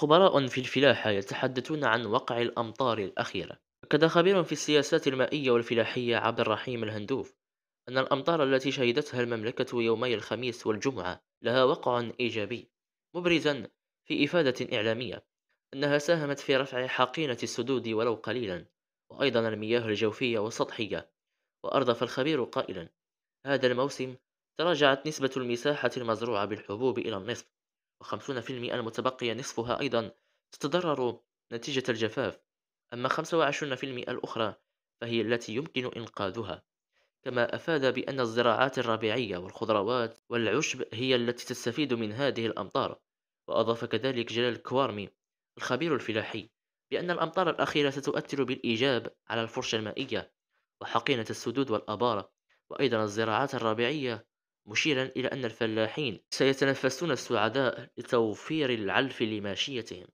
خبراء في الفلاحة يتحدثون عن وقع الأمطار الأخيرة أكد خبير في السياسات المائية والفلاحية عبد الرحيم الهندوف أن الأمطار التي شهدتها المملكة يومي الخميس والجمعة لها وقع إيجابي مبرزا في إفادة إعلامية أنها ساهمت في رفع حقينة السدود ولو قليلا وأيضا المياه الجوفية والسطحية وأردف الخبير قائلا هذا الموسم تراجعت نسبة المساحة المزروعة بالحبوب إلى النصف و50% المتبقية نصفها أيضا تتضرر نتيجة الجفاف أما 25% الأخرى فهي التي يمكن إنقاذها كما أفاد بأن الزراعات الربيعية والخضروات والعشب هي التي تستفيد من هذه الأمطار وأضاف كذلك جلال كوارمي الخبير الفلاحي بأن الأمطار الأخيرة ستؤثر بالإيجاب على الفرشة المائية وحقينة السدود والأبار وأيضا الزراعات الربيعية مشيرا إلى أن الفلاحين سيتنفسون السعداء لتوفير العلف لماشيتهم